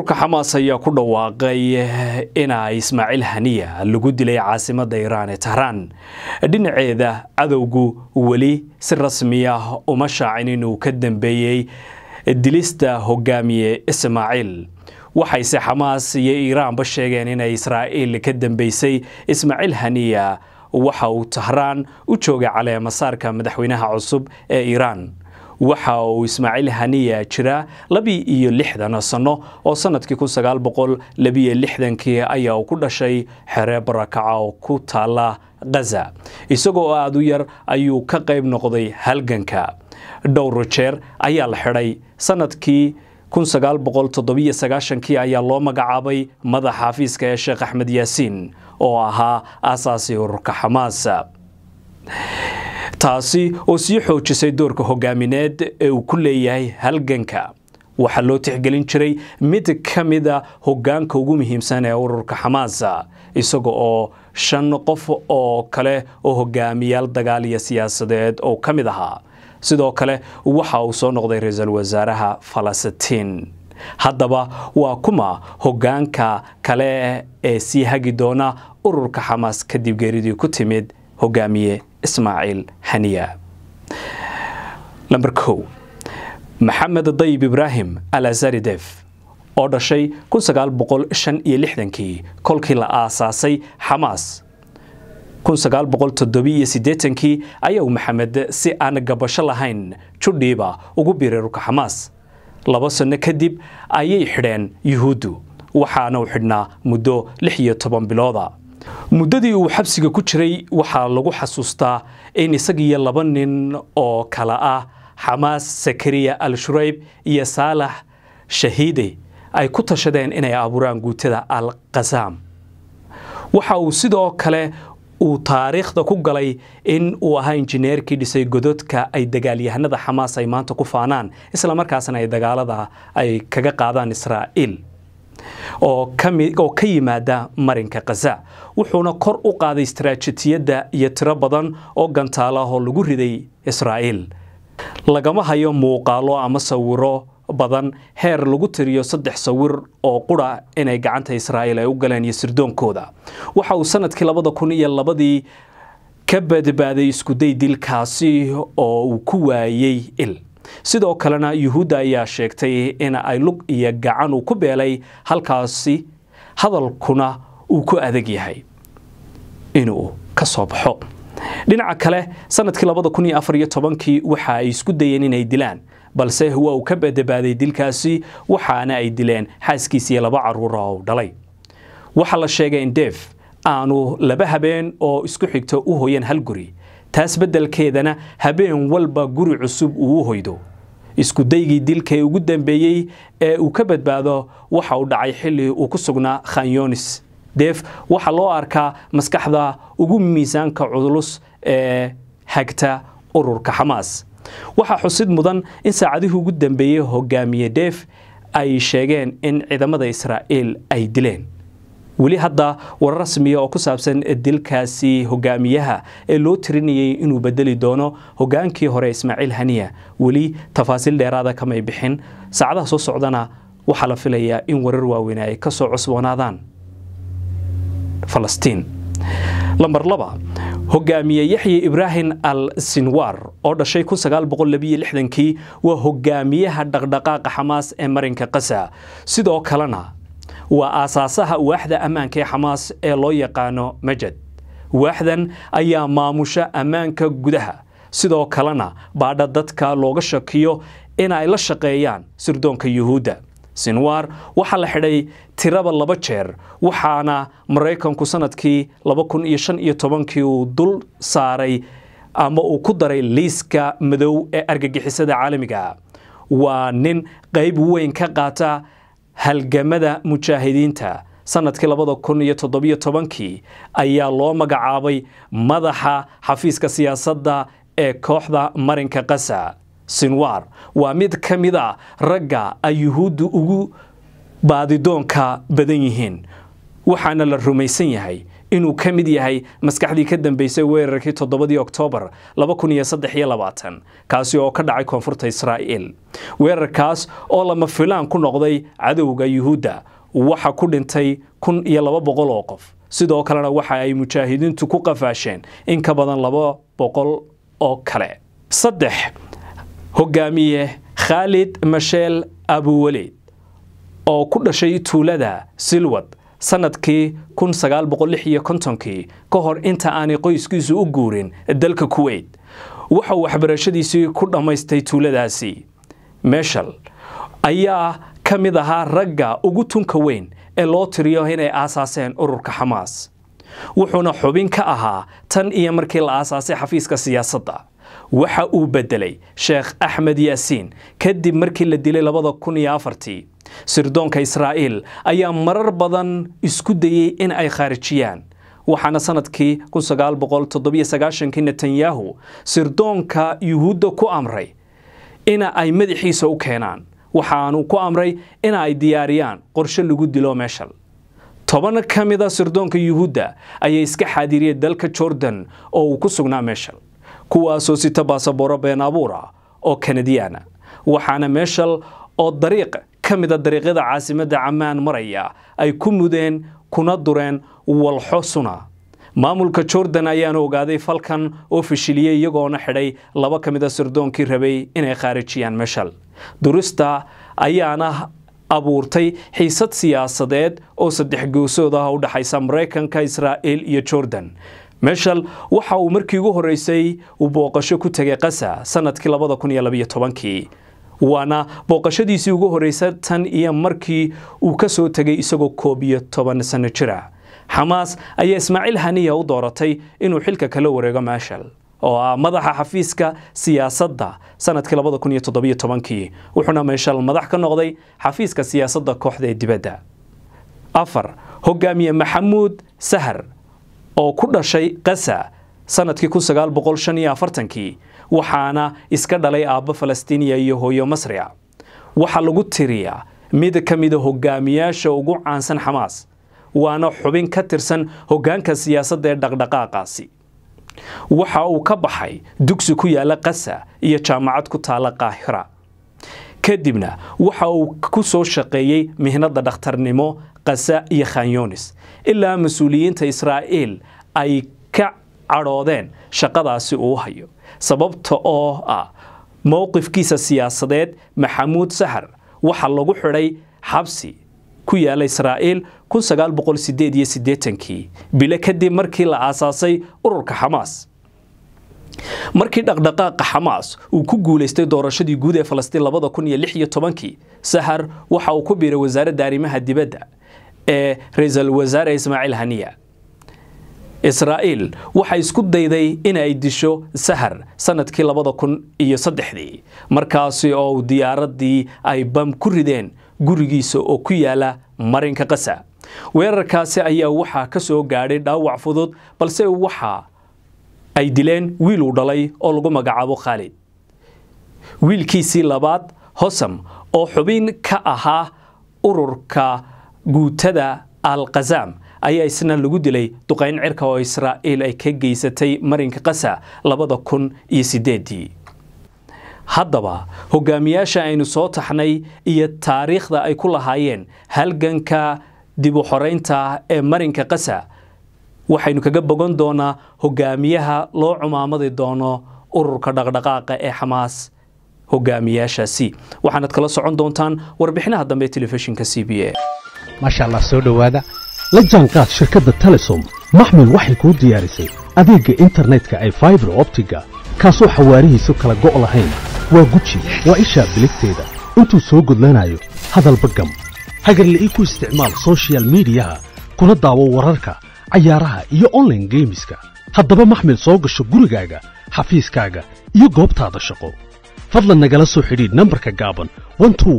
ururka xamaas ayaa ku dhawaaqay eh, ina ismaaciil haniya lagu dilay caasimada iiraan ee tahraan dhinaceeda cadowgu weli si rasmiya ah uma shaacin inuu ka dambeeyey dilista hogaamiye ismaaciil waxayse xamaas iyo iiraanba sheegeen inay israa'iil ka dambeysay ismaaciil haniya waxa uu tahraan u joogay caleemasaarka madaxweynaha cusub ee iiraan waxa uu ismaaciil haniya jira labi iyo lixdan sano oo sanadkii kii ayaa uu ku dhashay xere barakaca oo ku taala khaza isagoo aada u yar ayuu ka qayb noqday halganka dhowr jeer ayaa la xidhay sanadkii kii ayaa loo magacaabay madax xafiiska ee sheekh axmed yaasiin oo ahaa aasaasi ururka xamaasa taasi oo sii xoojisay doorka hogaamineed ee uu ku leeyahay halganka waxaa loo tixgelin jiray mid ka mida ah hoggaanka ugu muhiimsan ee ururka xamaasa isaga oo shan qof oo kale oo hogaamiyaal dagaal iyo siyaasadeed oo ka mid ahaa sidoo kale waxa uu soo noqday ra-iisul wasaaraha falastiin haddaba waa kuma hoggaanka kale ee sii hagi doona ururka xamaas kadib geeridii ku timid hogaamiye ismaaciil haniya namber kow maxamed dayib ibraahim alazaridef oo dhashay kii kolkii la aasaasay xamaas kii ayaa maxamed si aan gabasho lahayn judhiiba ugu bireeruka xamaas laba sanno kadib ayay xidheen yuhuuddu waxaana u xidhnaa muddo iyo toban bilooda muddadii uu xabsiga ku jiray waxaa lagu xasuustaa in isag laba nin oo kale ah xamaas sakariya al-shurayb iyo saalax shahiide ay ku tashadeen inay abuuraan guutada al qasaam waxa uu sidoo kale uu taariikhda ku galay in uu ahaa injineerkii dhisay gododka ay dagaalyahanada xamaas ay maanta ku faanaan isla markaasna ay dagaalada ay kaga qaadaan israa'iil oo ka yimaada marinka khaza wuxuuna kor u qaaday istaraatijiyadda iyo tiro badan oo gantaala ah oo lagu riday israa'iil lagama hayo muuqaalo ama sawiro badan heer lagu tiriyo saddex sawir oo qura inay gacanta israa'iil ay u galeen iyo sirdoonkooda waxa uu sanadkii labada kun iyo labadii ka badbaaday iskuday dilkaasi oo uu ku waayey il sidoo kalena yuhuudda ayaa sheegtay in ay lug iyo gacan uu ku beelay halkaasi hadalkuna uu ku adag yahay inuu ka soo baxo dhinaca kale sanadkii labada kun iyo afar iyo tobankii waxa ay isku dayeen inay dilaan balse waa uu ka badabaaday dilkaasi waxaana ay dileen xaaskiis laba caruura oo u dhalay waxaa la sheegay in deef aanu laba habeen oo isku xigto u hoyeen hal guri taas beddelkeedana habeen walba guri cusub uu u hoydo isku daygii dilkay ugu dambeeyey ee uu ka badbaado waxa uu dhacay xilli uu ku sugnaa khanyonis deef waxaa loo arkaa maskaxda ugu miisaanka culus ee hagta ururka xamaas waxaa xusid mudan in saacadihii ugu dambeeyey hogaamiye deef ay sheegeen in ciidamada israa'iil ay dileen weli hadda warar rasmiya oo ku saabsan dilkaasi hogaamiyaha ee loo tirinayay inuu bedeli doono hogaankii hore ismaaciil haniya weli tafaasiil dheeraada kamay bixin saacadaha soo socdana waxaa la filayaa in warar waaweyne ay kasoo cusboonaadaan falastiin lambar laba hogaamiye yaxye ibraahim al sinwar oo dhashay kii waa hogaamiyaha dhaqdhaqaaqa xamaas ee marinka qasa sidoo kalena waa aasaasaha waaxda ammaanka ee xamaas ee loo yaqaano majad waaxdan ayaa maamusha ammaanka gudaha sidoo kalena baadha dadka looga shakiyo inay la shaqeeyaan sirdoonka yuhuudda sinwar waxaa la xidhay tiraba laba jeer waxaana maraykanku sannadkii kii uu dul saaray ama uu ku daray liiska madow ee argagixisada caalamiga ah. waa nin qayb weyn ka qaata halgamada mujaahidiinta sanadkii labada kun iyo toddobiyo tobankii ayaa loo magacaabay madaxa xafiiska siyaasadda ee kooxda marinka qasa sinwar waa mid ka mid a ah ragga ay yuhuuddu ugu baadidoonka badan yihiin waxaana la rumaysan yahay inuu ka mid yahay maskaxdii ka dambeysay weerarkii toddobadii oktoobar laba kun iyo saddex iyo labaatan kaasi oo ka dhacay koonfurta israa'iil weerarkaas oo lama filaan ku noqday cadowga yuhuudda waxa ku dhintay kun iyo laba boqol oo qof sidoo kalena waxa ay mujaahidiintu ku qafaasheen in ka badan laba boqol oo kale saddex hogaamiye khaalid masheel abuwelid oo ku dhashay tuulada silwad sannadkii iyo kontonkii ka hor inta aanay qoyskiisu u guurin dalka kuweyt wuxuu waxbarashadiisii ku dhammaystay tuuladaasi meshal ayaa ka mid ahaa ragga ugu tunka weyn ee loo tiriyo inay aasaaseen ururka xamaas wuxuuna xubin ka ahaa tan iyo markii la aasaasay xafiiska siyaasadda waxa uu beddelay sheekh axmed yaasiin kadib markii la dilay labada kun iyo afartii sirdoonka israa'iil ayaa marar badan isku dayey in ay khaarijiyaan waxaana sannadkii kii netanyahu sirdoonka yuhuudda ku amray ina ay madaxiisa u keenaan waxaanuu ku amray ina ay diyaariyaan qorshe lagu dilo meeshal toban ka mida ah sirdoonka yuhuudda ayay iska xaadiriyeen dalka jordan oo uu ku sugnaa meeshal kuwaasoo sita baasaboro been abuura oo kanadiyaana waxaana meeshal oo dariiq ka mida dariiqyada caasimadda cammaan maraya ay ku mudeen kuna dureen walxo suna maamulka joordan ayaana ogaaday falkan oo fashiliyey iyagoona xidhay laba ka mida sirdoonkii rabay inay khaarijiyaan meeshal durista ayaana abuurtay xiisad siyaasadeed oo saddex goosoodah u dhexaysa maraykanka israa'iil iyo jordan meshal waxa uu markii ugu horreysay uu booqasho ku tegay qasa sanadkii labada kun iyo labaiyo tobankii waana booqashadiisii ugu horreysa tan iyo markii uu ka soo tegay isagoo koob iyo toban sanno jira xamaas ayaa ismaaciil haniya u dooratay inuu xilka kala wareego meshal oo ah madaxa xafiiska siyaasadda sanadkii labada kun iyo toddobiyo tobankii wuxuuna meshal madax ka noqday xafiiska siyaasadda kooxda ee dibadda afar hogaamiye maxamuud sahar oo ku dhashay kasa sanadkii kun waxaana iska dhalay aabba falastiiniya iyo hooyo masriya waxaa lagu tiriyaa mid ka mida ah hogaamiyaasha ugu caansan xamaas waana xubin ka tirsan hoggaanka siyaasadda ee dhaqdhaqaaqaasi waxa uu ka baxay dugsi ku yaalla kasa iyo jaamacad ku taalla kaahira kadibna waxa uu ku soo shaqeeyey mihnadda dhakhtarnimo qasa iyo khanyonis ilaa mas-uuliyiinta israa'iil ay ka cadhoodeen shaqadaasi uu hayo sababta oo ah mowqifkiisa siyaasadeed maxamuud sahar waxaa lagu xidhay xabsi ku yaala israa'iil kii bile kadib markii la aasaasay ururka xamaas markii dhaqdhaqaaqa xamaas uu ku guulaystay doorashadii guud ee falastiin kii sahar waxa uu ku biiray wasaaradda arrimaha dibadda ee ra-iisul wasaare ismaaciil haniya israa'iil waxay isku dayday inay disho sahar sannadkii labada kun iyo saddexdii markaasi oo diyaaraddii ay bam ku rideen gurigiisa oo ku yaala marinka qasa weerarkaasi ayaa waxaa ka soo gaadhay dhaawac fudud balse waxa ay dileen wiil uu dhalay oo lagu magacaabo khaalid wiilkiisii labaad hosam oo xubin ka ahaa ururka guutada al ayaa isna lagu dilay duqayn cirka oo israa'iil ay ka geysatay marinka qasa labada kun iyo sideedii haddaba hogaamiyaasha aynu soo taxnay iyo taariikhda ay ku lahaayeen halganka dibuxoraynta ee marinka qasa waxaynu kaga bogan doonaa hogaamiyaha loo cumaamadi doono ururka dhaqdhaqaaqa ee xamaas hogaamiyaashaasi waxaanad kala socon doontaan warbixinaha dambe ee telefishinka c b a maasha allah soo dhowaada la jaanqaad shirkadda telesom maxmil waxay kuu diyaarisay adeegga internetka ee faibar optiga kaasoo xawaarihiisu kala go' lahayn waa guji waa ishaa biligteeda intuu soo gudlanaayo hadalba gam hagarli'ii ku isticmaal soshiyal miidiyaha kuna daawo wararka cayaaraha iyo onlaine geemiska haddaba maxmil soo gasho gurigaaga xafiiskaaga iyo goobtaada shaqo fadlan nagala soo xidhiidh nambarka gaaban